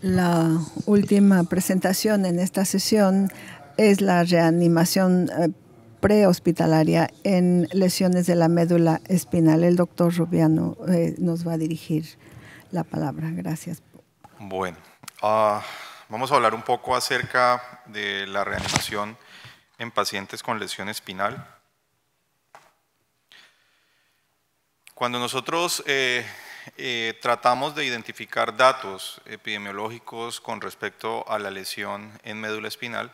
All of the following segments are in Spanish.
La última presentación en esta sesión es la reanimación eh, prehospitalaria en lesiones de la médula espinal. El doctor Rubiano eh, nos va a dirigir la palabra. Gracias. Bueno, ah, vamos a hablar un poco acerca de la reanimación en pacientes con lesión espinal. Cuando nosotros eh, eh, tratamos de identificar datos epidemiológicos con respecto a la lesión en médula espinal.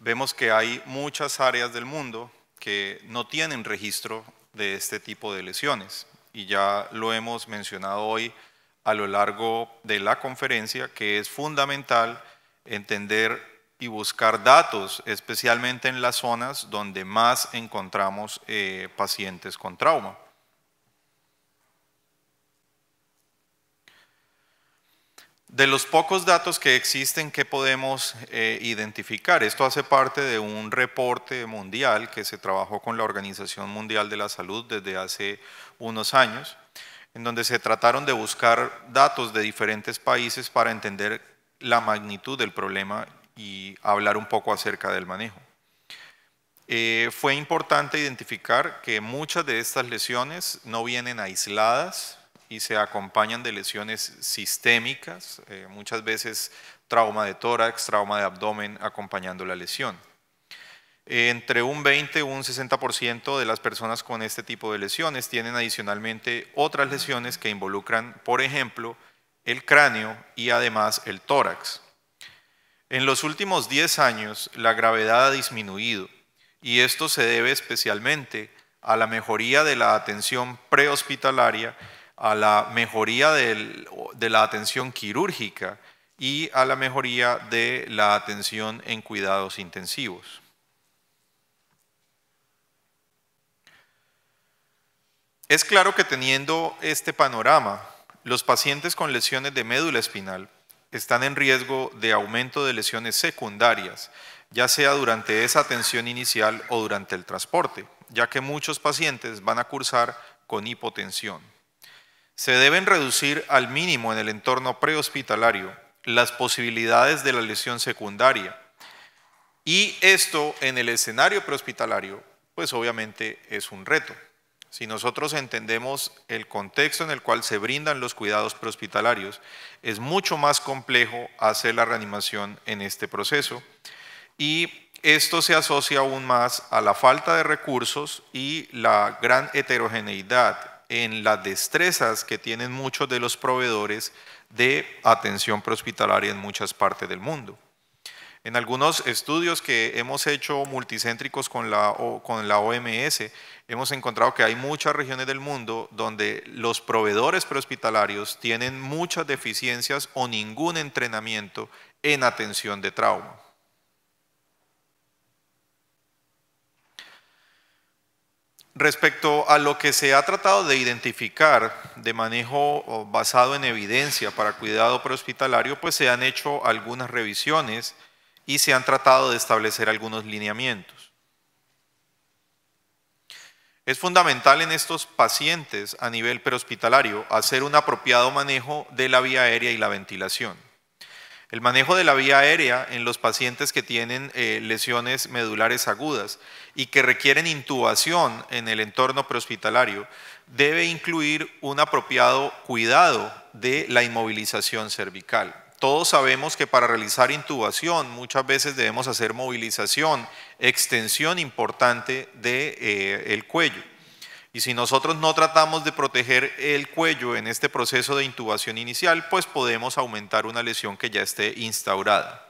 Vemos que hay muchas áreas del mundo que no tienen registro de este tipo de lesiones y ya lo hemos mencionado hoy a lo largo de la conferencia que es fundamental entender y buscar datos, especialmente en las zonas donde más encontramos eh, pacientes con trauma. De los pocos datos que existen que podemos eh, identificar, esto hace parte de un reporte mundial que se trabajó con la Organización Mundial de la Salud desde hace unos años, en donde se trataron de buscar datos de diferentes países para entender la magnitud del problema y hablar un poco acerca del manejo. Eh, fue importante identificar que muchas de estas lesiones no vienen aisladas, y se acompañan de lesiones sistémicas, eh, muchas veces trauma de tórax, trauma de abdomen acompañando la lesión. Entre un 20 y un 60% de las personas con este tipo de lesiones tienen adicionalmente otras lesiones que involucran, por ejemplo, el cráneo y además el tórax. En los últimos 10 años la gravedad ha disminuido y esto se debe especialmente a la mejoría de la atención prehospitalaria a la mejoría de la atención quirúrgica y a la mejoría de la atención en cuidados intensivos. Es claro que teniendo este panorama, los pacientes con lesiones de médula espinal están en riesgo de aumento de lesiones secundarias, ya sea durante esa atención inicial o durante el transporte, ya que muchos pacientes van a cursar con hipotensión. Se deben reducir al mínimo en el entorno prehospitalario las posibilidades de la lesión secundaria. Y esto en el escenario prehospitalario, pues obviamente es un reto. Si nosotros entendemos el contexto en el cual se brindan los cuidados prehospitalarios, es mucho más complejo hacer la reanimación en este proceso. Y esto se asocia aún más a la falta de recursos y la gran heterogeneidad en las destrezas que tienen muchos de los proveedores de atención prehospitalaria en muchas partes del mundo. En algunos estudios que hemos hecho multicéntricos con la, OMS, hemos encontrado que hay muchas regiones del mundo donde los proveedores prehospitalarios tienen muchas deficiencias o ningún entrenamiento en atención de trauma. Respecto a lo que se ha tratado de identificar de manejo basado en evidencia para cuidado prehospitalario, pues se han hecho algunas revisiones y se han tratado de establecer algunos lineamientos. Es fundamental en estos pacientes a nivel prehospitalario hacer un apropiado manejo de la vía aérea y la ventilación. El manejo de la vía aérea en los pacientes que tienen eh, lesiones medulares agudas y que requieren intubación en el entorno prehospitalario debe incluir un apropiado cuidado de la inmovilización cervical. Todos sabemos que para realizar intubación muchas veces debemos hacer movilización, extensión importante del de, eh, cuello. Y si nosotros no tratamos de proteger el cuello en este proceso de intubación inicial, pues podemos aumentar una lesión que ya esté instaurada.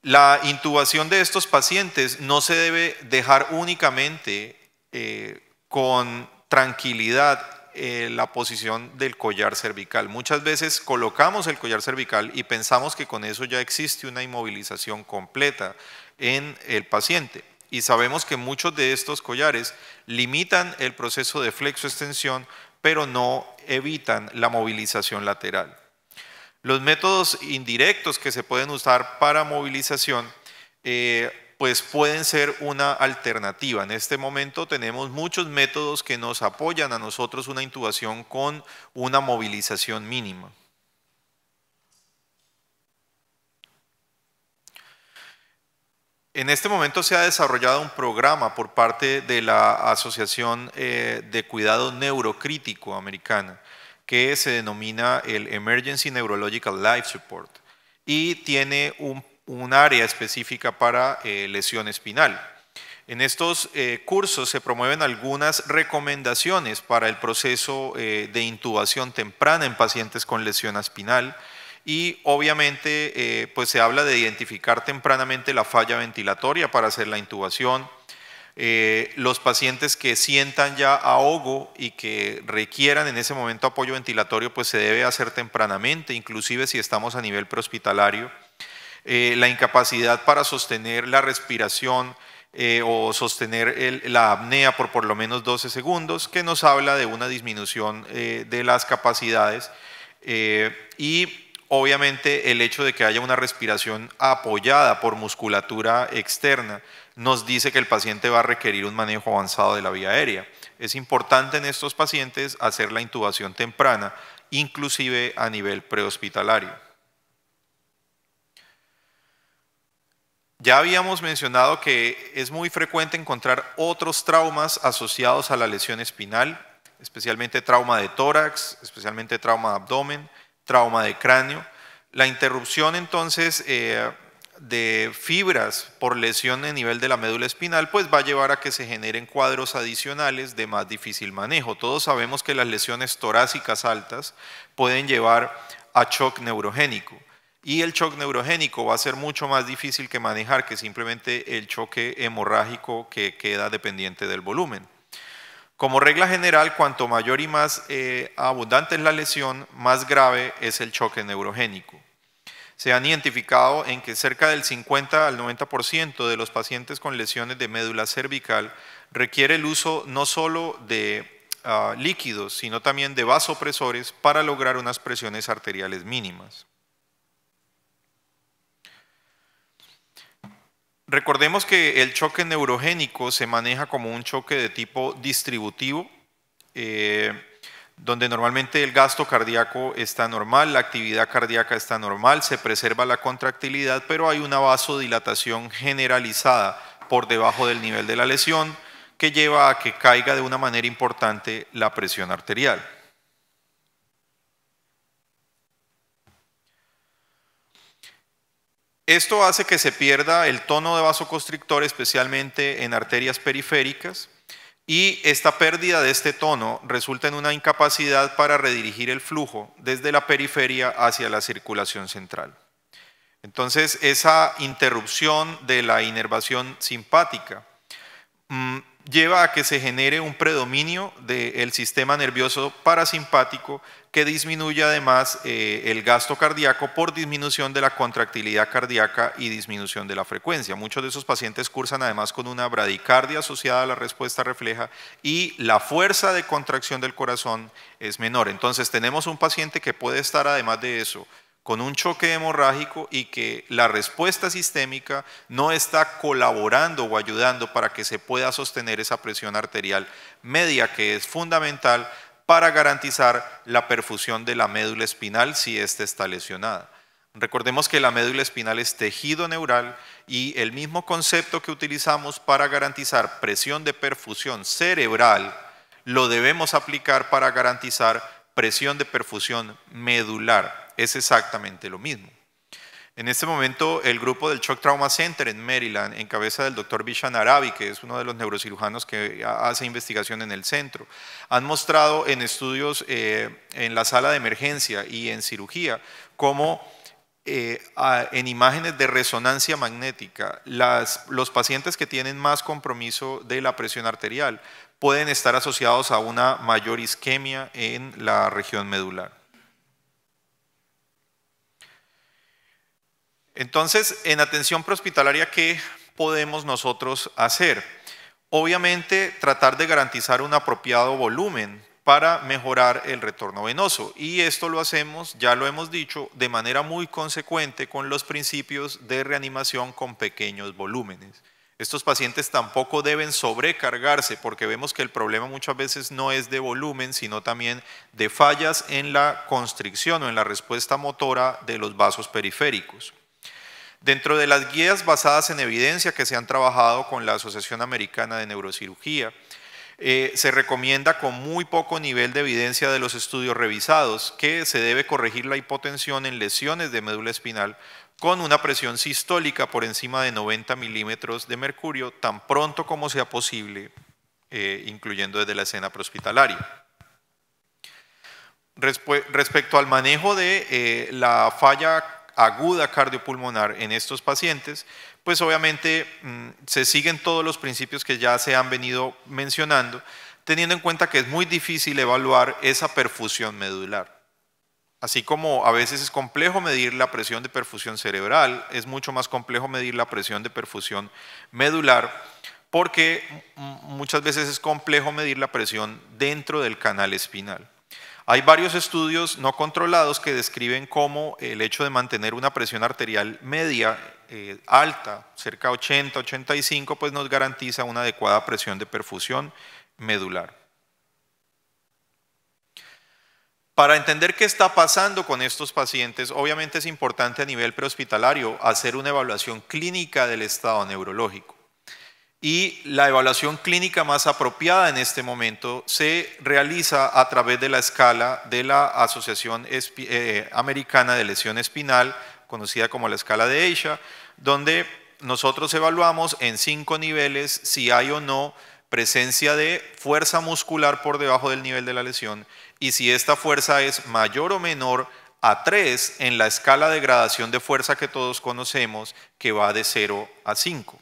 La intubación de estos pacientes no se debe dejar únicamente eh, con tranquilidad eh, la posición del collar cervical. Muchas veces colocamos el collar cervical y pensamos que con eso ya existe una inmovilización completa en el paciente y sabemos que muchos de estos collares limitan el proceso de flexo-extensión, pero no evitan la movilización lateral. Los métodos indirectos que se pueden usar para movilización eh, pues pueden ser una alternativa. En este momento tenemos muchos métodos que nos apoyan a nosotros una intubación con una movilización mínima. En este momento se ha desarrollado un programa por parte de la Asociación eh, de Cuidado Neurocrítico Americana que se denomina el Emergency Neurological Life Support y tiene un, área específica para eh, lesión espinal. En estos eh, cursos se promueven algunas recomendaciones para el proceso de intubación temprana en pacientes con lesión espinal y obviamente eh, pues se habla de identificar tempranamente la falla ventilatoria para hacer la intubación. Eh, los pacientes que sientan ya ahogo y que requieran en ese momento apoyo ventilatorio, pues se debe hacer tempranamente, inclusive si estamos a nivel prehospitalario. Eh, la incapacidad para sostener la respiración o sostener la apnea por por lo menos 12 segundos, que nos habla de una disminución de las capacidades. y obviamente el hecho de que haya una respiración apoyada por musculatura externa nos dice que el paciente va a requerir un manejo avanzado de la vía aérea. Es importante en estos pacientes hacer la intubación temprana, inclusive a nivel prehospitalario. Ya habíamos mencionado que es muy frecuente encontrar otros traumas asociados a la lesión espinal, especialmente trauma de tórax, especialmente trauma de abdomen, trauma de cráneo. La interrupción entonces eh, de fibras por lesión a nivel de la médula espinal, pues va a llevar a que se generen cuadros adicionales de más difícil manejo. Todos sabemos que las lesiones torácicas altas pueden llevar a shock neurogénico. Y el shock neurogénico va a ser mucho más difícil que manejar que simplemente el choque hemorrágico que queda dependiente del volumen. Como regla general, cuanto mayor y más eh, abundante es la lesión, más grave es el choque neurogénico. Se han identificado en que cerca del 50 al 90% de los pacientes con lesiones de médula cervical requiere el uso no solo de ah, líquidos, sino también de vasopresores para lograr unas presiones arteriales mínimas. Recordemos que el choque neurogénico se maneja como un choque de tipo distributivo, eh, donde normalmente el gasto cardíaco está normal, la actividad cardíaca está normal, se preserva la contractilidad, pero hay una vasodilatación generalizada por debajo del nivel de la lesión que lleva a que caiga de una manera importante la presión arterial. Esto hace que se pierda el tono de vasoconstrictor, especialmente en arterias periféricas, y esta pérdida de este tono resulta en una incapacidad para redirigir el flujo desde la periferia hacia la circulación central. Entonces, esa interrupción de la inervación simpática mm, lleva a que se genere un predominio del sistema nervioso parasimpático que disminuye además eh, el gasto cardíaco por disminución de la contractilidad cardíaca y disminución de la frecuencia. Muchos de esos pacientes cursan además con una bradicardia asociada a la respuesta refleja y la fuerza de contracción del corazón es menor. Entonces tenemos un paciente que puede estar además de eso con un choque hemorrágico y que la respuesta sistémica no está colaborando o ayudando para que se pueda sostener esa presión arterial media que es fundamental para garantizar la perfusión de la médula espinal si ésta está lesionada. Recordemos que la médula espinal es tejido neural y el mismo concepto que utilizamos para garantizar presión de perfusión cerebral lo debemos aplicar para garantizar presión de perfusión medular es exactamente lo mismo. En este momento, el grupo del Shock Trauma Center en Maryland, en cabeza del doctor Vishan Arabi, que es uno de los neurocirujanos que hace investigación en el centro, han mostrado en estudios eh, en la sala de emergencia y en cirugía cómo eh, en imágenes de resonancia magnética, los pacientes que tienen más compromiso de la presión arterial pueden estar asociados a una mayor isquemia en la región medular. Entonces, en atención prehospitalaria, ¿qué podemos nosotros hacer? Obviamente, tratar de garantizar un apropiado volumen para mejorar el retorno venoso. Y esto lo hacemos, ya lo hemos dicho, de manera muy consecuente con los principios de reanimación con pequeños volúmenes. Estos pacientes tampoco deben sobrecargarse porque vemos que el problema muchas veces no es de volumen, sino también de fallas en la constricción o en la respuesta motora de los vasos periféricos. Dentro de las guías basadas en evidencia que se han trabajado con la Asociación Americana de Neurocirugía, eh, se recomienda con muy poco nivel de evidencia de los estudios revisados que se debe corregir la hipotensión en lesiones de médula espinal con una presión sistólica por encima de 90 milímetros de mercurio tan pronto como sea posible, eh, incluyendo desde la escena prehospitalaria. respecto al manejo de eh, la falla aguda cardiopulmonar en estos pacientes, pues obviamente mm, se siguen todos los principios que ya se han venido mencionando, teniendo en cuenta que es muy difícil evaluar esa perfusión medular. Así como a veces es complejo medir la presión de perfusión cerebral, es mucho más complejo medir la presión de perfusión medular porque muchas veces es complejo medir la presión dentro del canal espinal. Hay varios estudios no controlados que describen cómo el hecho de mantener una presión arterial media eh, alta, cerca de 80, 85, pues nos garantiza una adecuada presión de perfusión medular. Para entender qué está pasando con estos pacientes, obviamente es importante a nivel prehospitalario hacer una evaluación clínica del estado neurológico y la evaluación clínica más apropiada en este momento se realiza a través de la escala de la Asociación eh, Americana de Lesión Espinal, conocida como la escala de Asia, donde nosotros evaluamos en cinco niveles si hay o no presencia de fuerza muscular por debajo del nivel de la lesión y si esta fuerza es mayor o menor a 3 en la escala de gradación de fuerza que todos conocemos que va de 0 a 5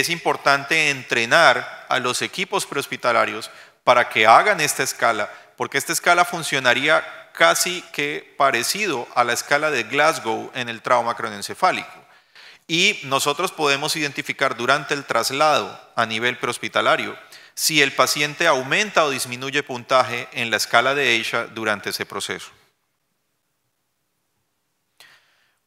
es importante entrenar a los equipos prehospitalarios para que hagan esta escala, porque esta escala funcionaría casi que parecido a la escala de Glasgow en el trauma cronoencefálico. Y nosotros podemos identificar durante el traslado a nivel prehospitalario si el paciente aumenta o disminuye puntaje en la escala de ella durante ese proceso.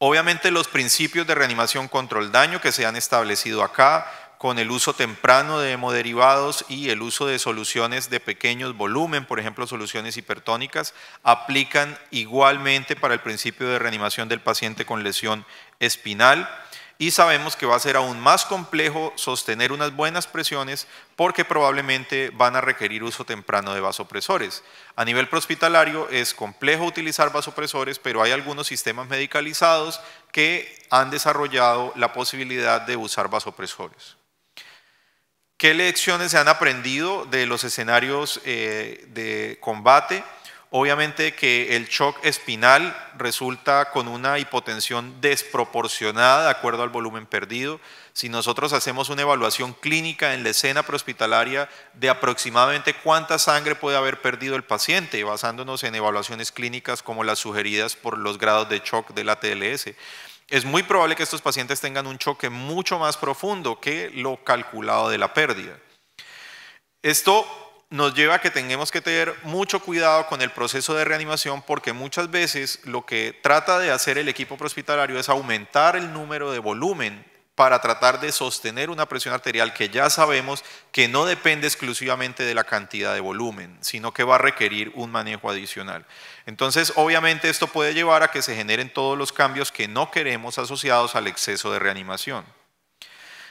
Obviamente los principios de reanimación contra el daño que se han establecido acá, con el uso temprano de hemoderivados y el uso de soluciones de pequeños volumen, por ejemplo soluciones hipertónicas, aplican igualmente para el principio de reanimación del paciente con lesión espinal y sabemos que va a ser aún más complejo sostener unas buenas presiones porque probablemente van a requerir uso temprano de vasopresores. A nivel prehospitalario es complejo utilizar vasopresores, pero hay algunos sistemas medicalizados que han desarrollado la posibilidad de usar vasopresores. ¿Qué lecciones se han aprendido de los escenarios eh, de combate? Obviamente que el shock espinal resulta con una hipotensión desproporcionada de acuerdo al volumen perdido. Si nosotros hacemos una evaluación clínica en la escena prehospitalaria de aproximadamente cuánta sangre puede haber perdido el paciente, basándonos en evaluaciones clínicas como las sugeridas por los grados de shock de la TLS, es muy probable que estos pacientes tengan un choque mucho más profundo que lo calculado de la pérdida. Esto nos lleva a que tengamos que tener mucho cuidado con el proceso de reanimación porque muchas veces lo que trata de hacer el equipo prehospitalario es aumentar el número de volumen para tratar de sostener una presión arterial que ya sabemos que no depende exclusivamente de la cantidad de volumen, sino que va a requerir un manejo adicional. Entonces, obviamente esto puede llevar a que se generen todos los cambios que no queremos asociados al exceso de reanimación.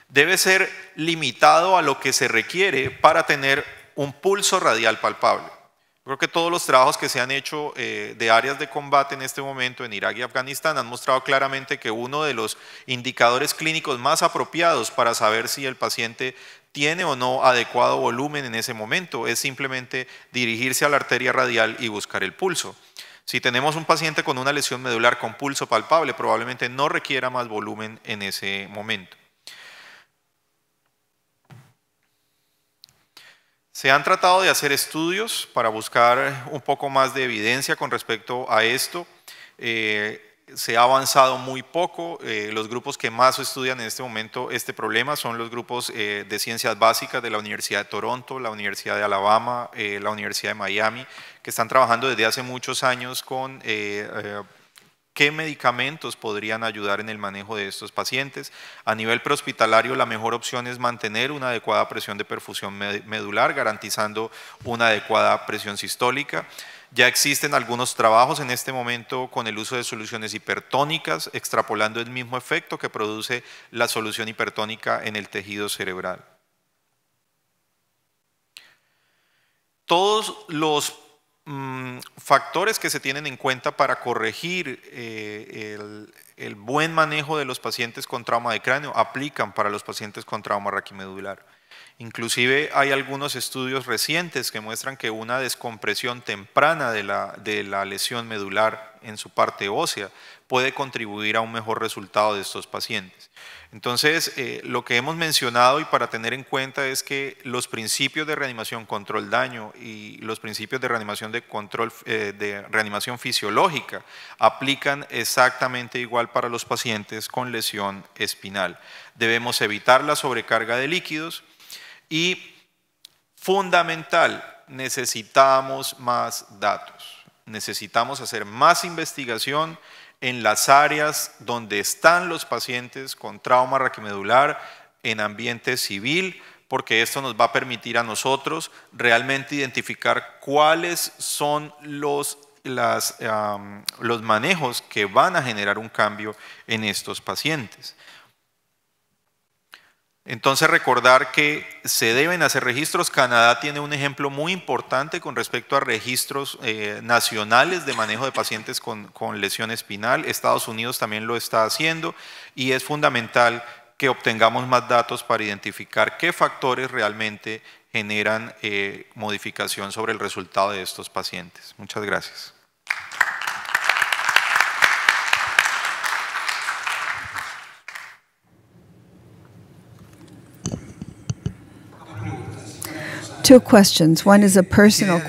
Debe ser limitado a lo que se requiere para tener un pulso radial palpable. Creo que todos los trabajos que se han hecho eh, de áreas de combate en este momento en Irak y Afganistán han mostrado claramente que uno de los indicadores clínicos más apropiados para saber si el paciente tiene o no adecuado volumen en ese momento es simplemente dirigirse a la arteria radial y buscar el pulso. Si tenemos un paciente con una lesión medular con pulso palpable, probablemente no requiera más volumen en ese momento. Se han tratado de hacer estudios para buscar un poco más de evidencia con respecto a esto. Eh, se ha avanzado muy poco. Eh, los grupos que más estudian en este momento este problema son los grupos eh, de ciencias básicas de la Universidad de Toronto, la Universidad de Alabama, la Universidad de Miami, que están trabajando desde hace muchos años con qué medicamentos podrían ayudar en el manejo de estos pacientes. A nivel prehospitalario, la mejor opción es mantener una adecuada presión de perfusión medular, garantizando una adecuada presión sistólica. Ya existen algunos trabajos en este momento con el uso de soluciones hipertónicas, extrapolando el mismo efecto que produce la solución hipertónica en el tejido cerebral. Todos los Mm, factores que se tienen en cuenta para corregir eh, el, buen manejo de los pacientes con trauma de cráneo aplican para los pacientes con trauma raquimedular. Inclusive hay algunos estudios recientes que muestran que una descompresión temprana de la, de la lesión medular en su parte ósea puede contribuir a un mejor resultado de estos pacientes. Entonces, eh, lo que hemos mencionado y para tener en cuenta es que los principios de reanimación control daño y los principios de reanimación de control eh, de reanimación fisiológica aplican exactamente igual para los pacientes con lesión espinal. Debemos evitar la sobrecarga de líquidos y fundamental, necesitamos más datos. Necesitamos hacer más investigación en las áreas donde están los pacientes con trauma raquimedular, en ambiente civil, porque esto nos va a permitir a nosotros realmente identificar cuáles son los, los manejos que van a generar un cambio en estos pacientes. Entonces recordar que se deben hacer registros. Canadá tiene un ejemplo muy importante con respecto a registros eh, nacionales de manejo de pacientes con, lesión espinal. Estados Unidos también lo está haciendo y es fundamental que obtengamos más datos para identificar qué factores realmente generan eh, modificación sobre el resultado de estos pacientes. Muchas gracias. questions. personal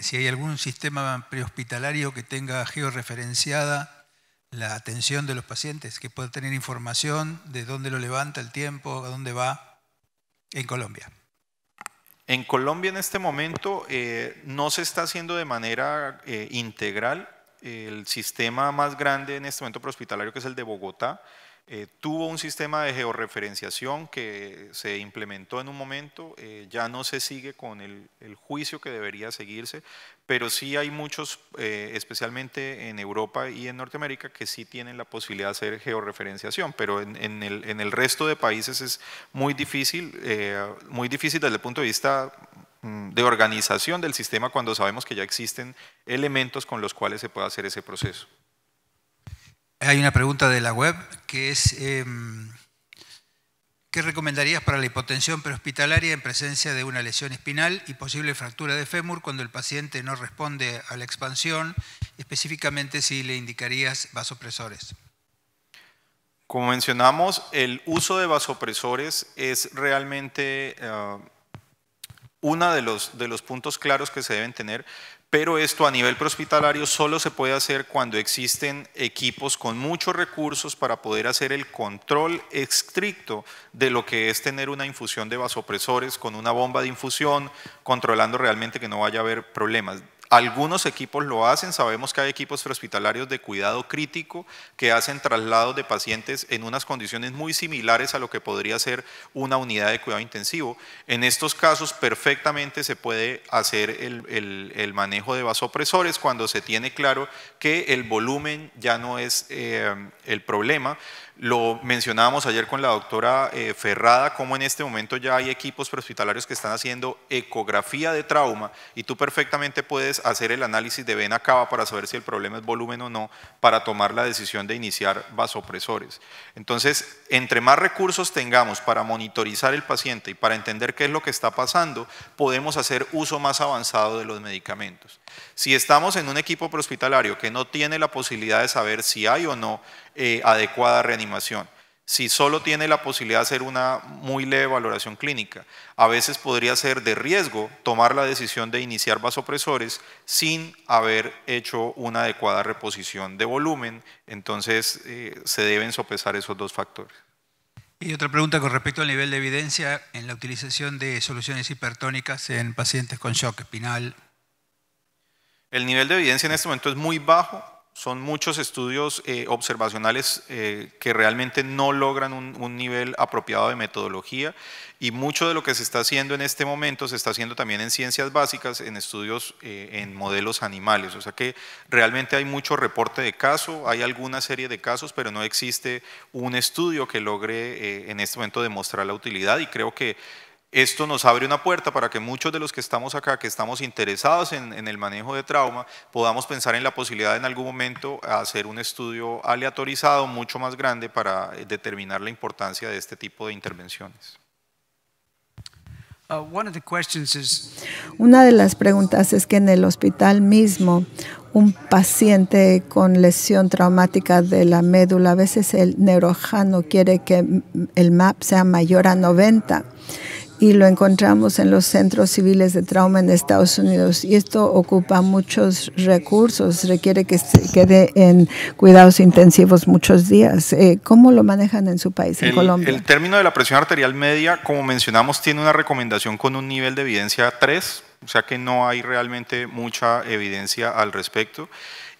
Si hay algún sistema prehospitalario que tenga georreferenciada la atención de los pacientes, que pueda tener información de dónde lo levanta el tiempo, a dónde va en Colombia. En Colombia en este momento eh, no se está haciendo de manera eh, integral. El sistema más grande en este momento prehospitalario, que es el de Bogotá, eh, tuvo un sistema de georreferenciación que se implementó en un momento, eh, ya no se sigue con el, juicio que debería seguirse, pero sí hay muchos, eh, especialmente en Europa y en Norteamérica, que sí tienen la posibilidad de hacer georreferenciación, pero en, el, en el, resto de países es muy difícil, muy difícil desde el punto de vista mm, de organización del sistema cuando sabemos que ya existen elementos con los cuales se puede hacer ese proceso. Hay una pregunta de la web que es, em, ¿qué recomendarías para la hipotensión prehospitalaria en presencia de una lesión espinal y posible fractura de fémur cuando el paciente no responde a la expansión, específicamente si le indicarías vasopresores? Como mencionamos, el uso de vasopresores es realmente... Ah, uno de los, de los puntos claros que se deben tener, pero esto a nivel prehospitalario solo se puede hacer cuando existen equipos con muchos recursos para poder hacer el control estricto de lo que es tener una infusión de vasopresores con una bomba de infusión, controlando realmente que no vaya a haber problemas. Algunos equipos lo hacen, sabemos que hay equipos hospitalarios de cuidado crítico que hacen traslados de pacientes en unas condiciones muy similares a lo que podría ser una unidad de cuidado intensivo. En estos casos perfectamente se puede hacer el, manejo de vasopresores cuando se tiene claro que el volumen ya no es eh, el problema, lo mencionábamos ayer con la doctora eh, Ferrada, cómo en este momento ya hay equipos prehospitalarios que están haciendo ecografía de trauma y tú perfectamente puedes hacer el análisis de vena cava para saber si el problema es volumen o no, para tomar la decisión de iniciar vasopresores. Entonces, entre más recursos tengamos para monitorizar el paciente y para entender qué es lo que está pasando, podemos hacer uso más avanzado de los medicamentos. Si estamos en un equipo prehospitalario que no tiene la posibilidad de saber si hay o no eh, adecuada reanimación. Si solo tiene la posibilidad de hacer una muy leve valoración clínica, a veces podría ser de riesgo tomar la decisión de iniciar vasopresores sin haber hecho una adecuada reposición de volumen. Entonces, eh, se deben sopesar esos dos factores. Y otra pregunta con respecto al nivel de evidencia en la utilización de soluciones hipertónicas en pacientes con shock espinal. El nivel de evidencia en este momento es muy bajo son muchos estudios eh, observacionales eh, que realmente no logran un, nivel apropiado de metodología y mucho de lo que se está haciendo en este momento se está haciendo también en ciencias básicas, en estudios eh, en modelos animales. O sea que realmente hay mucho reporte de caso, hay alguna serie de casos, pero no existe un estudio que logre en este momento demostrar la utilidad y creo que esto nos abre una puerta para que muchos de los que estamos acá, que estamos interesados en, el manejo de trauma, podamos pensar en la posibilidad en algún momento hacer un estudio aleatorizado mucho más grande para eh, determinar la importancia de este tipo de intervenciones. Uh, una de las preguntas es que en el hospital mismo, un paciente con lesión traumática de la médula, a veces el neurojano quiere que el MAP sea mayor a 90 y lo encontramos en los centros civiles de trauma en Estados Unidos. Y esto ocupa muchos recursos, requiere que se quede en cuidados intensivos muchos días. Eh, ¿Cómo lo manejan en su país, en Colombia? El término de la presión arterial media, como mencionamos, tiene una recomendación con un nivel de evidencia 3, o sea que no hay realmente mucha evidencia al respecto.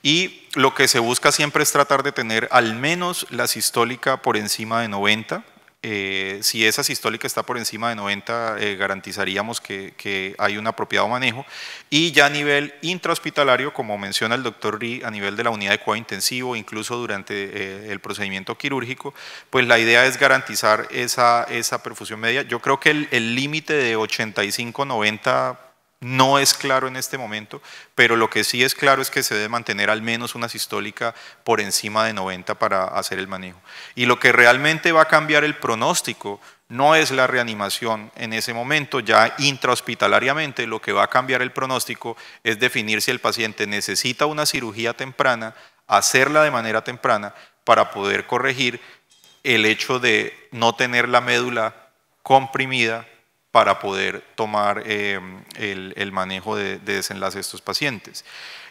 Y lo que se busca siempre es tratar de tener al menos la sistólica por encima de 90 eh, si esa sistólica está por encima de 90, eh, garantizaríamos que, hay un apropiado manejo. Y ya a nivel intrahospitalario, como menciona el doctor Ri, a nivel de la unidad de cuidado intensivo, incluso durante eh, el procedimiento quirúrgico, pues la idea es garantizar esa perfusión media. Yo creo que el límite de 85-90 no es claro en este momento, pero lo que sí es claro es que se debe mantener al menos una sistólica por encima de 90 para hacer el manejo. Y lo que realmente va a cambiar el pronóstico no es la reanimación en ese momento, ya intrahospitalariamente lo que va a cambiar el pronóstico es definir si el paciente necesita una cirugía temprana, hacerla de manera temprana para poder corregir el hecho de no tener la médula comprimida para poder tomar eh, el, manejo de, desenlace de estos pacientes.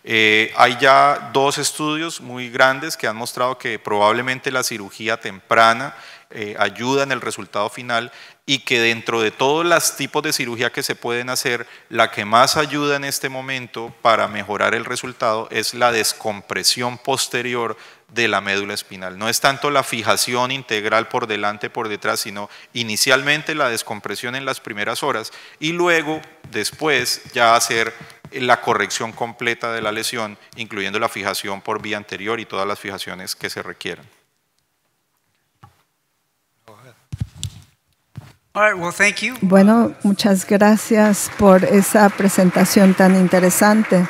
Eh, hay ya dos estudios muy grandes que han mostrado que probablemente la cirugía temprana eh, ayuda en el resultado final y que dentro de todos los tipos de cirugía que se pueden hacer, la que más ayuda en este momento para mejorar el resultado es la descompresión posterior de la médula espinal. No es tanto la fijación integral por delante, por detrás, sino inicialmente la descompresión en las primeras horas y luego, después, ya hacer la corrección completa de la lesión, incluyendo la fijación por vía anterior y todas las fijaciones que se requieran. Bueno, muchas gracias por esa presentación tan interesante.